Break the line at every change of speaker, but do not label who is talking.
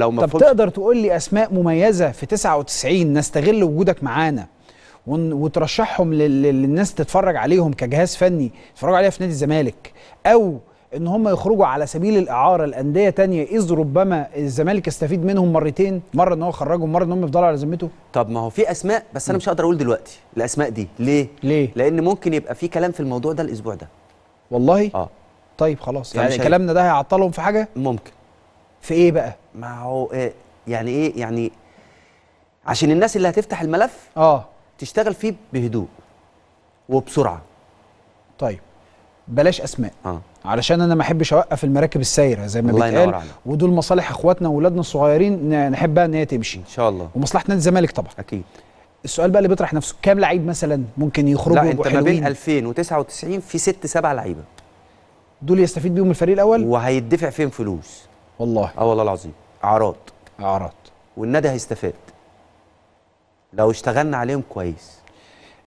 لو طب تقدر
تقول لي اسماء مميزه في 99 نستغل وجودك معانا وترشحهم للناس تتفرج عليهم كجهاز فني يتفرجوا عليها في نادي الزمالك او ان هم يخرجوا على سبيل الاعاره لانديه تانية اذ ربما الزمالك
يستفيد منهم مرتين مره ان هو يخرجهم مره ان هم يفضلوا على ذمته طب ما هو في اسماء بس انا مش هقدر اقول دلوقتي الاسماء دي ليه ليه لان ممكن يبقى في كلام في الموضوع ده الاسبوع ده والله اه
طيب خلاص يعني, يعني كلامنا
ده هيعطلهم في حاجه ممكن في ايه بقى ما هو آه، يعني ايه يعني عشان الناس اللي هتفتح الملف اه تشتغل فيه بهدوء وبسرعه طيب بلاش اسماء آه.
علشان انا ما احبش اوقف المراكب السايره زي ما بيتقال ودول مصالح اخواتنا واولادنا الصغيرين نحبها ان هي تمشي ان شاء الله ومصلحه نادي الزمالك طبعا اكيد السؤال بقى اللي بيطرح نفسه كام لعيب مثلا ممكن يخرجوا لا انت ما بين
2099 في 6 7 لعيبه دول يستفيد بيهم الفريق الاول وهيدفع فين فلوس والله اه والله العظيم اعراض اعراض والنادي هيستفاد لو اشتغلنا عليهم كويس